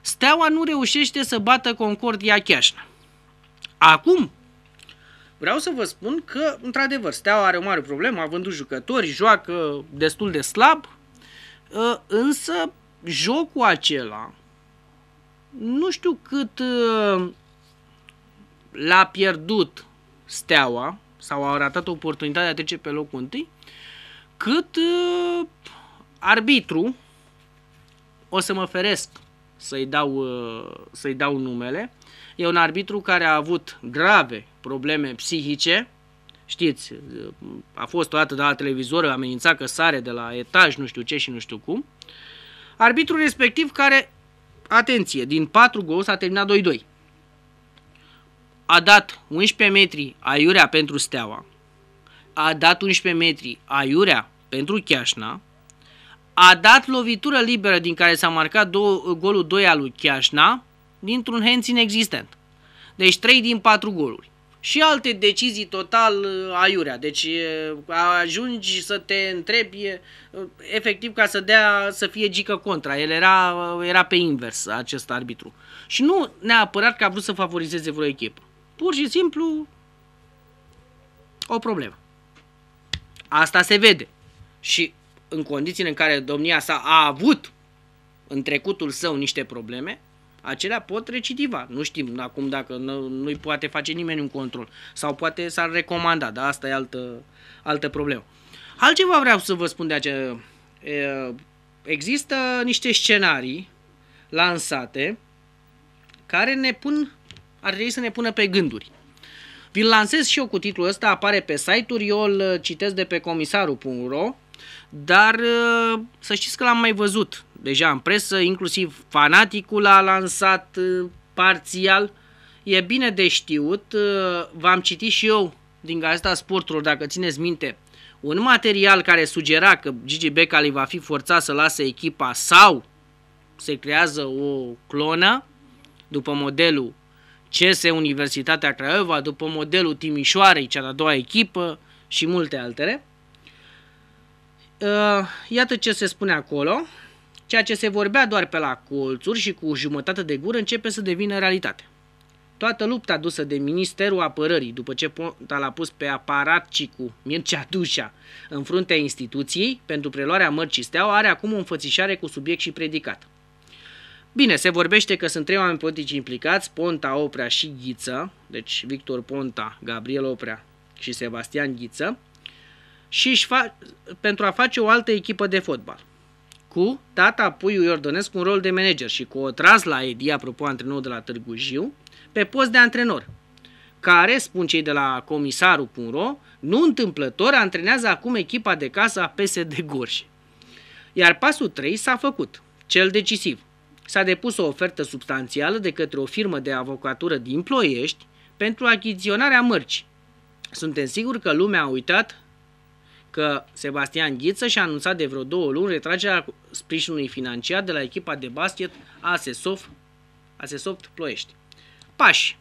Steaua nu reușește să bată Concordia Chiașna. Acum, vreau să vă spun că, într-adevăr, Steaua are o mare problemă, a vândut jucători, joacă destul de slab, ă, însă jocul acela, nu știu cât ă, l-a pierdut steaua sau a ratat oportunitatea de a trece pe locul întâi, cât uh, arbitru, o să mă feresc să-i dau, uh, să-i dau numele, e un arbitru care a avut grave probleme psihice, știți, uh, a fost o dată de la televizor, amenința că sare de la etaj, nu știu ce și nu știu cum. arbitru respectiv care, atenție, din 4 gol s-a terminat 2-2 a dat 11 metri aiurea pentru Steaua, a dat 11 metri aiurea pentru Chiașna, a dat lovitură liberă din care s-a marcat două, golul 2 al lui Chiașna dintr-un hands inexistent. Deci 3 din 4 goluri. Și alte decizii total uh, aiurea. Deci ajungi să te întrebi efectiv ca să dea să fie gică contra. El era, uh, era pe invers acest arbitru. Și nu neapărat că a vrut să favorizeze vreo echipă pur și simplu o problemă. Asta se vede. Și în condițiile în care domnia sa a avut în trecutul său niște probleme, acelea pot recidiva. Nu știm acum dacă nu-i poate face nimeni un control sau poate s-ar recomanda, dar asta e altă, altă problemă. Altceva vreau să vă spun de acea... Există niște scenarii lansate care ne pun ar trebui să ne pună pe gânduri. Vi-l lansez și eu cu titlul ăsta, apare pe site-uri, eu îl uh, citesc de pe comisarul.ro, dar uh, să știți că l-am mai văzut deja în presă, inclusiv Fanaticul a lansat uh, parțial. E bine de știut, v-am citit și eu din Gazeta Sporturilor, dacă țineți minte, un material care sugera că Gigi Becali va fi forțat să lase echipa sau se creează o clonă după modelul CS Universitatea Craiova, după modelul Timișoarei, cea de-a doua echipă și multe altele. Ă, iată ce se spune acolo. Ceea ce se vorbea doar pe la colțuri și cu jumătate de gură începe să devină realitate. Toată lupta dusă de Ministerul Apărării după ce Ponta l-a pus pe cu Mircea Dușa în fruntea instituției pentru preluarea mărcii Steaua are acum o înfățișare cu subiect și predicat. Bine, se vorbește că sunt trei oameni politici implicați, Ponta, Oprea și Ghiță, deci Victor Ponta, Gabriel Oprea și Sebastian Ghiță, și fa- pentru a face o altă echipă de fotbal. Cu tata Puiu Iordănescu un rol de manager și cu o tras la Edi, apropo antrenor de la Târgu Jiu, pe post de antrenor, care, spun cei de la comisarul.ro, nu întâmplător antrenează acum echipa de casă a PSD Gorj. Iar pasul 3 s-a făcut, cel decisiv – s-a depus o ofertă substanțială de către o firmă de avocatură din Ploiești pentru achiziționarea mărcii. Suntem siguri că lumea a uitat că Sebastian Ghiță și-a anunțat de vreo două luni retragerea sprijinului financiar de la echipa de basket ASESOF, ASESOFT Ploiești. Pași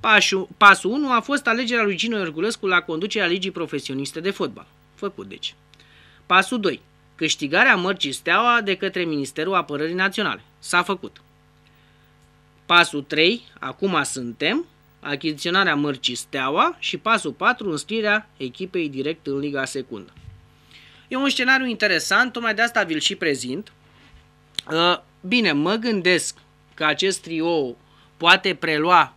Pașul, pasul 1 a fost alegerea lui Gino Iorgulescu la conducerea Ligii Profesioniste de Fotbal. Făcut, deci. Pasul 2 câștigarea mărcii Steaua de către Ministerul Apărării Naționale. S-a făcut. Pasul 3, acum suntem, achiziționarea mărcii Steaua și pasul 4, înscrierea echipei direct în Liga Secundă. E un scenariu interesant, tocmai de asta vi-l și prezint. Uh, bine, mă gândesc că acest trio poate prelua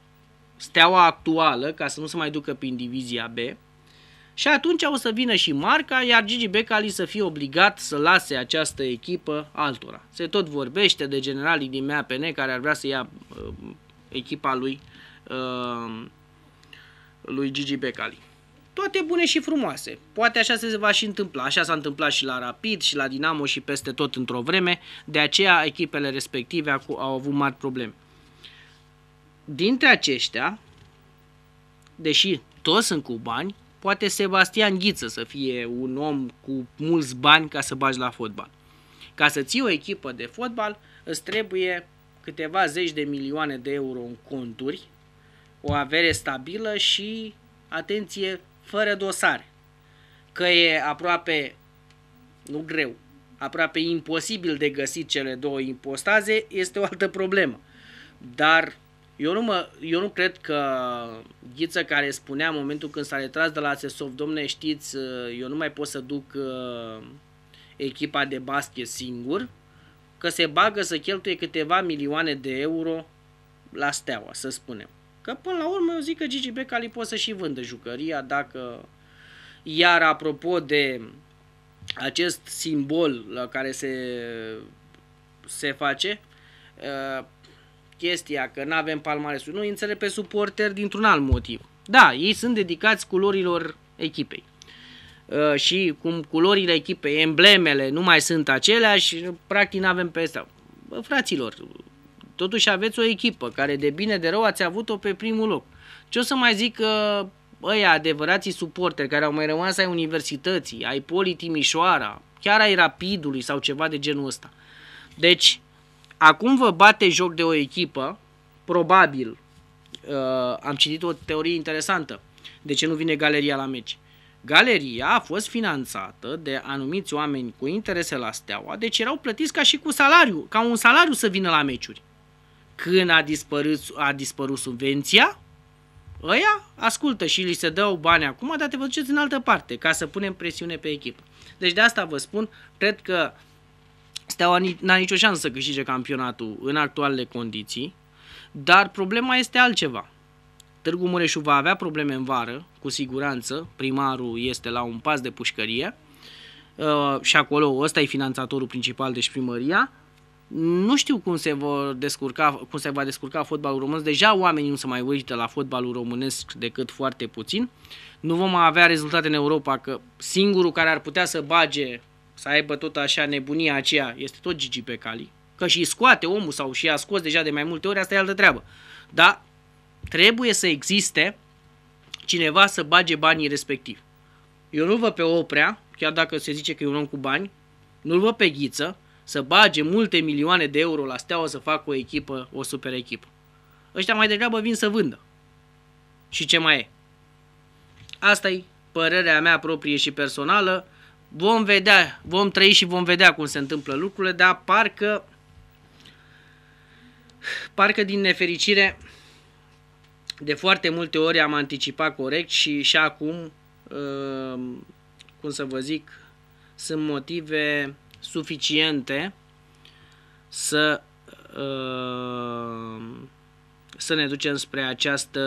steaua actuală, ca să nu se mai ducă prin divizia B, și atunci o să vină și marca, iar Gigi Becali să fie obligat să lase această echipă altora. Se tot vorbește de generalii din MAPN care ar vrea să ia uh, echipa lui, uh, lui Gigi Becali. Toate bune și frumoase. Poate așa se va și întâmpla. Așa s-a întâmplat și la Rapid, și la Dinamo și peste tot într-o vreme. De aceea echipele respective au avut mari probleme. Dintre aceștia, deși toți sunt cu bani, poate Sebastian Ghiță să fie un om cu mulți bani ca să bagi la fotbal. Ca să ții o echipă de fotbal, îți trebuie câteva zeci de milioane de euro în conturi, o avere stabilă și, atenție, fără dosare. Că e aproape, nu greu, aproape imposibil de găsit cele două impostaze, este o altă problemă. Dar eu nu, mă, eu nu cred că Ghiță care spunea în momentul când s-a retras de la Sesov, domne știți, eu nu mai pot să duc uh, echipa de basket singur, că se bagă să cheltuie câteva milioane de euro la steaua, să spunem. Că până la urmă eu zic că Gigi Becali poate să și vândă jucăria dacă... Iar apropo de acest simbol la care se, se face, uh, chestia că nu avem palmaresul, nu, înțeleg pe suporter dintr-un alt motiv. Da, ei sunt dedicați culorilor echipei. Uh, și cum culorile echipei, emblemele nu mai sunt aceleași, practic nu avem pe asta. Bă, fraților, totuși aveți o echipă care de bine de rău ați avut-o pe primul loc. Ce o să mai zic că uh, adevărații suporteri care au mai rămas ai universității, ai Poli Timișoara, chiar ai Rapidului sau ceva de genul ăsta. Deci, Acum vă bate joc de o echipă, probabil, uh, am citit o teorie interesantă, de ce nu vine galeria la meci. Galeria a fost finanțată de anumiți oameni cu interese la steaua, deci erau plătiți ca și cu salariu, ca un salariu să vină la meciuri. Când a dispărut, a dispărut subvenția, ăia ascultă și li se dau bani acum, dar te vă duceți în altă parte, ca să punem presiune pe echipă. Deci de asta vă spun, cred că Steaua n-a nicio șansă să câștige campionatul în actualele condiții, dar problema este altceva. Târgu Mureșu va avea probleme în vară, cu siguranță, primarul este la un pas de pușcărie uh, și acolo ăsta e finanțatorul principal, deci primăria. Nu știu cum se, vor descurca, cum se va descurca fotbalul românesc, deja oamenii nu se mai uită la fotbalul românesc decât foarte puțin. Nu vom avea rezultate în Europa, că singurul care ar putea să bage să aibă tot așa nebunia aceea, este tot Gigi Becali. Cali, că și scoate omul sau și a scos deja de mai multe ori, asta e altă treabă. Dar trebuie să existe cineva să bage banii respectiv. Eu nu vă pe Oprea, chiar dacă se zice că e un om cu bani, nu-l pe Ghiță, să bage multe milioane de euro la steaua să facă o echipă, o super echipă. Ăștia mai degrabă vin să vândă. Și ce mai e? Asta e părerea mea proprie și personală. Vom vedea, vom trăi și vom vedea cum se întâmplă lucrurile, dar parcă, parcă din nefericire, de foarte multe ori am anticipat corect și și acum, uh, cum să vă zic, sunt motive suficiente să uh, să ne ducem spre această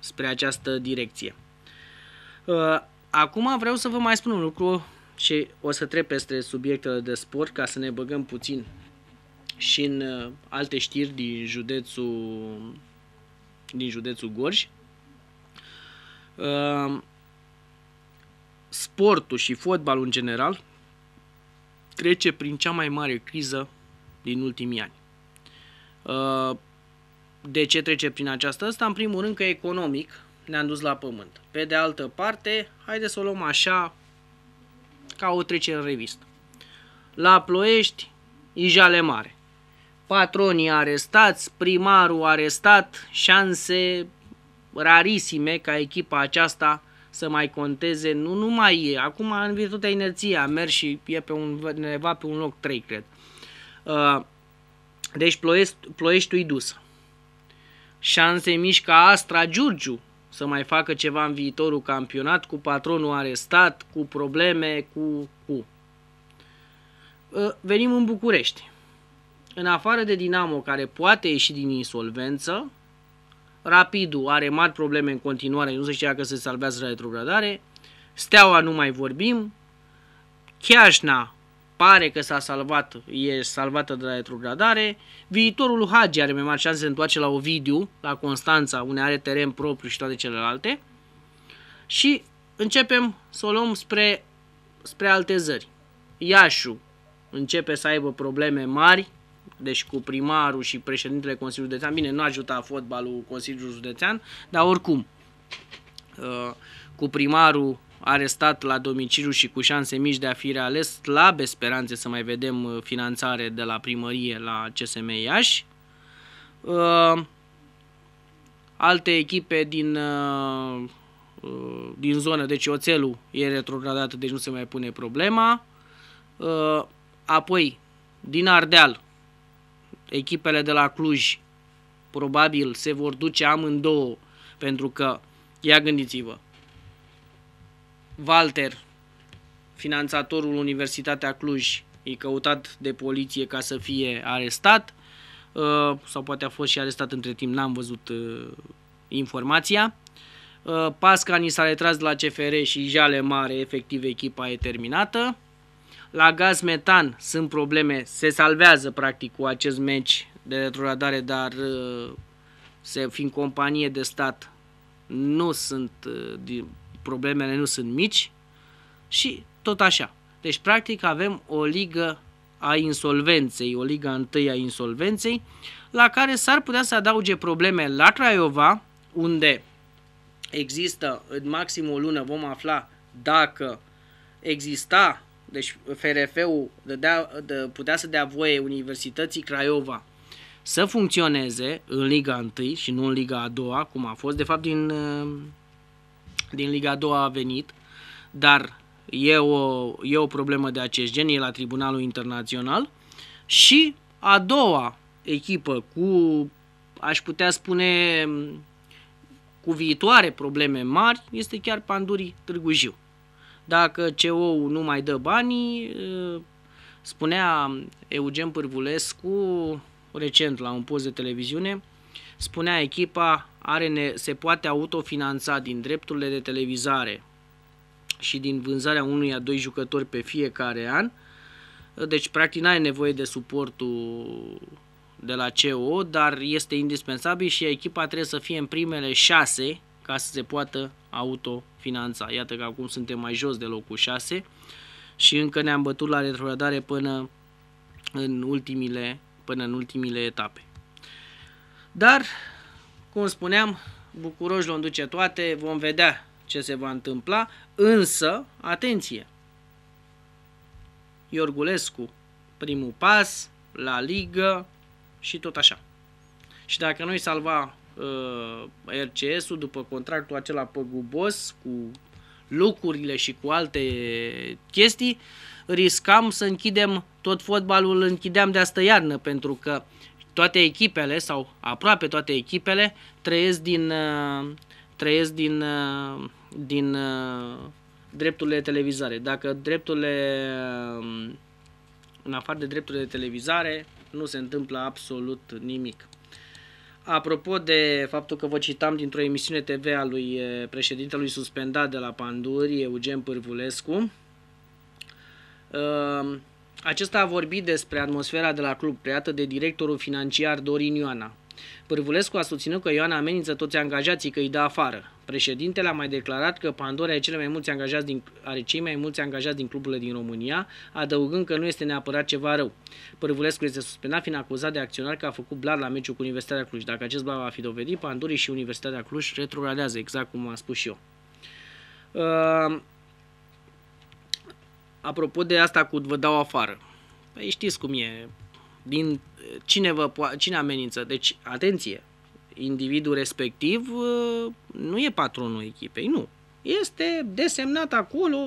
spre această direcție. Uh, Acum vreau să vă mai spun un lucru și o să trec peste subiectele de sport ca să ne băgăm puțin și în uh, alte știri din județul, din județul Gorj. Uh, sportul și fotbalul în general trece prin cea mai mare criză din ultimii ani. Uh, de ce trece prin aceasta? Asta în primul rând că economic ne-am dus la pământ. Pe de altă parte, haideți să o luăm așa, ca o trecere în revistă. La Ploiești, Ijale Mare. Patronii arestați, primarul arestat, șanse rarisime ca echipa aceasta să mai conteze, nu numai e, acum în virtutea inerției a mers și e pe un, neva pe un loc 3, cred. Uh, deci Ploiești, Ploieștiul dus. Șanse mici ca Astra Giurgiu, să mai facă ceva în viitorul campionat cu patronul arestat, cu probleme, cu... cu. Ă, venim în București. În afară de Dinamo, care poate ieși din insolvență, Rapidul are mari probleme în continuare, nu se știe dacă se salvează la retrogradare, Steaua nu mai vorbim, Chiașna pare că s-a salvat, e salvată de la retrogradare. Viitorul lui Hagi are mai mari șanse să se întoarce la Ovidiu, la Constanța, unde are teren propriu și toate celelalte. Și începem să o luăm spre, spre alte zări. Iașu începe să aibă probleme mari, deci cu primarul și președintele Consiliului Județean. Bine, nu ajuta fotbalul Consiliul Județean, dar oricum, uh, cu primarul arestat la domiciliu și cu șanse mici de a fi reales, slabe speranțe să mai vedem uh, finanțare de la primărie la CSM Iași. Uh, alte echipe din, uh, din zonă, deci Oțelul e retrogradat, deci nu se mai pune problema. Apoi, din Ardeal, echipele de la Cluj probabil se vor duce amândouă pentru că, ia gândiți-vă, Walter, finanțatorul Universitatea Cluj, e căutat de poliție ca să fie arestat uh, sau poate a fost și arestat între timp, n-am văzut uh, informația. Uh, Pascani s-a retras de la CFR și Jale Mare, efectiv echipa e terminată. La gaz metan sunt probleme, se salvează practic cu acest meci de retrogradare, dar se, fiind companie de stat, nu sunt problemele nu sunt mici și tot așa. Deci, practic, avem o ligă a insolvenței, o liga întâi a insolvenței, la care s-ar putea să adauge probleme la Craiova, unde există, în maxim o lună vom afla dacă exista, deci FRF-ul dădea, de, putea să dea voie Universității Craiova să funcționeze în Liga 1 și nu în Liga a doua, cum a fost, de fapt din uh, din Liga 2 a venit, dar e o, e o problemă de acest gen, e la Tribunalul Internațional. Și a doua echipă cu, aș putea spune, cu viitoare probleme mari este chiar Pandurii Târgu Jiu. Dacă ceo nu mai dă banii, spunea Eugen Pârvulescu recent la un post de televiziune spunea echipa, are, se poate autofinanța din drepturile de televizare și din vânzarea unuia doi jucători pe fiecare an. Deci, practic, n-ai nevoie de suportul de la CO, dar este indispensabil și echipa trebuie să fie în primele șase ca să se poată autofinanța. Iată că acum suntem mai jos de locul 6 și încă ne-am bătut la retrogradare până în ultimile, până în ultimile etape. Dar, cum spuneam, bucuroși l duce toate, vom vedea ce se va întâmpla, însă, atenție, Iorgulescu, primul pas, la ligă și tot așa. Și dacă noi salva uh, RCS-ul după contractul acela păgubos cu lucrurile și cu alte chestii, riscam să închidem tot fotbalul, închideam de asta iarnă, pentru că uh, toate echipele sau aproape toate echipele trăiesc din, uh, trăiesc din, uh, din uh, drepturile de televizare. Dacă drepturile, um, în afară de drepturile de televizare, nu se întâmplă absolut nimic. Apropo de faptul că vă citam dintr-o emisiune TV a lui președintelui suspendat de la Panduri, Eugen Pârvulescu, um, acesta a vorbit despre atmosfera de la club creată de directorul financiar Dorin Ioana. Pârvulescu a susținut că Ioana amenință toți angajații că îi dă afară. Președintele a mai declarat că Pandora cele mai mulți angajați din, are cei mai mulți angajați din cluburile din România, adăugând că nu este neapărat ceva rău. Pârvulescu este suspendat fiind acuzat de acționar că a făcut blad la meciul cu Universitatea Cluj. Dacă acest blad va fi dovedit, Pandorii și Universitatea Cluj retrogradează, exact cum am spus și eu. Uh, apropo de asta cu vă dau afară, păi știți cum e, din cine, vă, cine amenință. Deci, atenție, individul respectiv uh, nu e patronul echipei, nu. Este desemnat acolo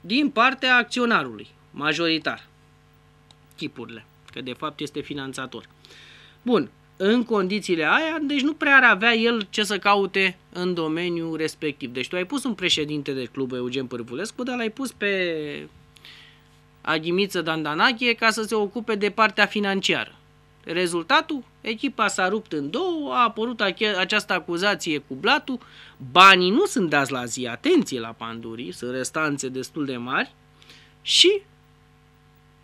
din partea acționarului, majoritar, chipurile, că de fapt este finanțator. Bun, în condițiile aia, deci nu prea ar avea el ce să caute în domeniul respectiv. Deci tu ai pus un președinte de club, Eugen Pârvulescu, dar l-ai pus pe Aghimiță Dandanache ca să se ocupe de partea financiară. Rezultatul? Echipa s-a rupt în două, a apărut această acuzație cu blatul, banii nu sunt dați la zi, atenție la pandurii, sunt restanțe destul de mari și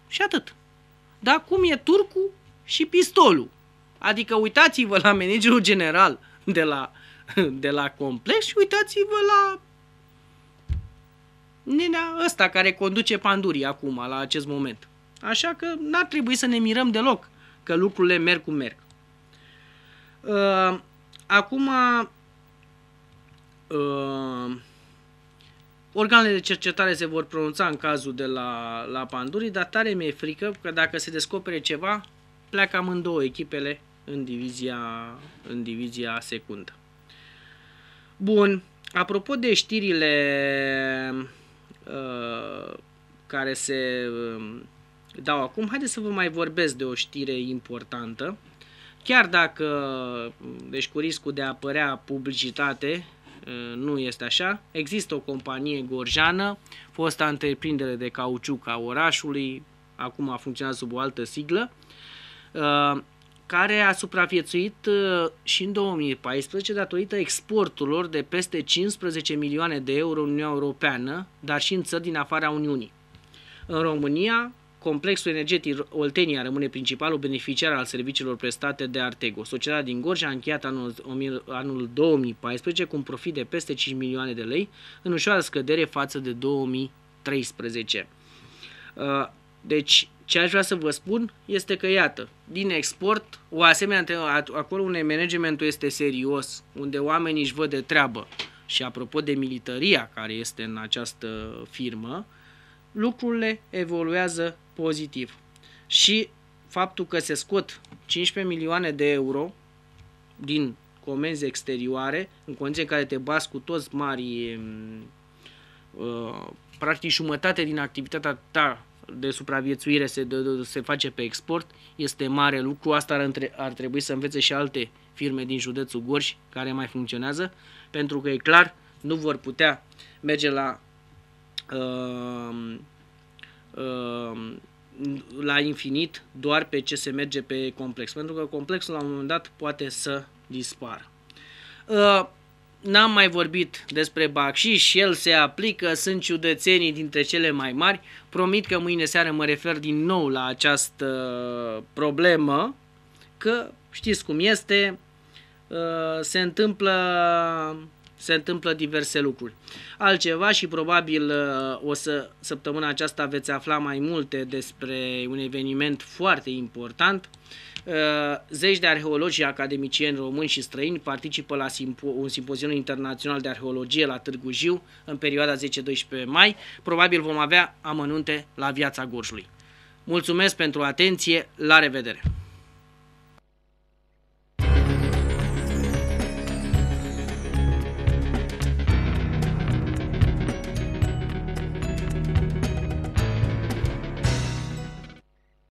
și atât. Dar cum e turcul și pistolul? Adică uitați-vă la managerul general de la, de la complex și uitați-vă la nenea ăsta care conduce pandurii acum, la acest moment. Așa că n-ar trebui să ne mirăm deloc că lucrurile merg cum merg. Uh, acum, uh, organele de cercetare se vor pronunța în cazul de la, la Panduri, dar tare mi-e frică că dacă se descopere ceva, pleacă amândouă echipele în divizia, în divizia secundă. Bun, apropo de știrile uh, care se uh, dau acum, haideți să vă mai vorbesc de o știre importantă. Chiar dacă, deci cu riscul de a părea publicitate, uh, nu este așa. Există o companie gorjană, fosta întreprindere de cauciuc a orașului, acum a funcționat sub o altă siglă, uh, care a supraviețuit uh, și în 2014 datorită exporturilor de peste 15 milioane de euro în Uniunea Europeană, dar și în țări din afara Uniunii. În România, Complexul energetic Oltenia rămâne principalul beneficiar al serviciilor prestate de Artego. Societatea din Gorj a încheiat anul, anul 2014 cu un profit de peste 5 milioane de lei, în ușoară scădere față de 2013. Deci, ce aș vrea să vă spun este că, iată, din export, o asemenea, acolo unde managementul este serios, unde oamenii își văd de treabă, și apropo de militaria care este în această firmă, lucrurile evoluează pozitiv. Și faptul că se scot 15 milioane de euro din comenzi exterioare, în condiții în care te bați cu toți mari, mm, uh, practic jumătate din activitatea ta de supraviețuire se, de, de, se face pe export, este mare lucru. Asta ar, între, ar trebui să învețe și alte firme din județul Gorj care mai funcționează, pentru că e clar, nu vor putea merge la uh, uh, la infinit doar pe ce se merge pe complex, pentru că complexul la un moment dat poate să dispară. Uh, N-am mai vorbit despre și el se aplică, sunt ciudățenii dintre cele mai mari. Promit că mâine seară mă refer din nou la această problemă, că știți cum este, uh, se întâmplă, se întâmplă diverse lucruri. Altceva și probabil uh, o să săptămâna aceasta veți afla mai multe despre un eveniment foarte important Uh, zeci de arheologi și academicieni români și străini participă la simpo- un simpozion internațional de arheologie la Târgu Jiu în perioada 10-12 mai. Probabil vom avea amănunte la viața Gorjului. Mulțumesc pentru atenție, la revedere!